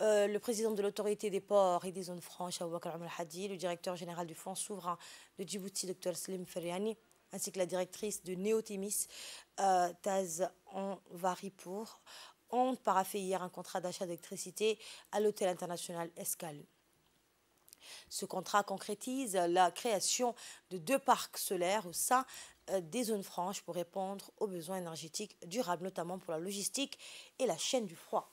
Euh, le président de l'autorité des ports et des zones franches, Aboubakar al Hadi, le directeur général du Fonds souverain de Djibouti, Dr Slim Feriani, ainsi que la directrice de Néotémis, euh, Taz Anvaripour, ont paraffé hier un contrat d'achat d'électricité à l'hôtel international Escale. Ce contrat concrétise la création de deux parcs solaires au sein euh, des zones franches pour répondre aux besoins énergétiques durables, notamment pour la logistique et la chaîne du froid.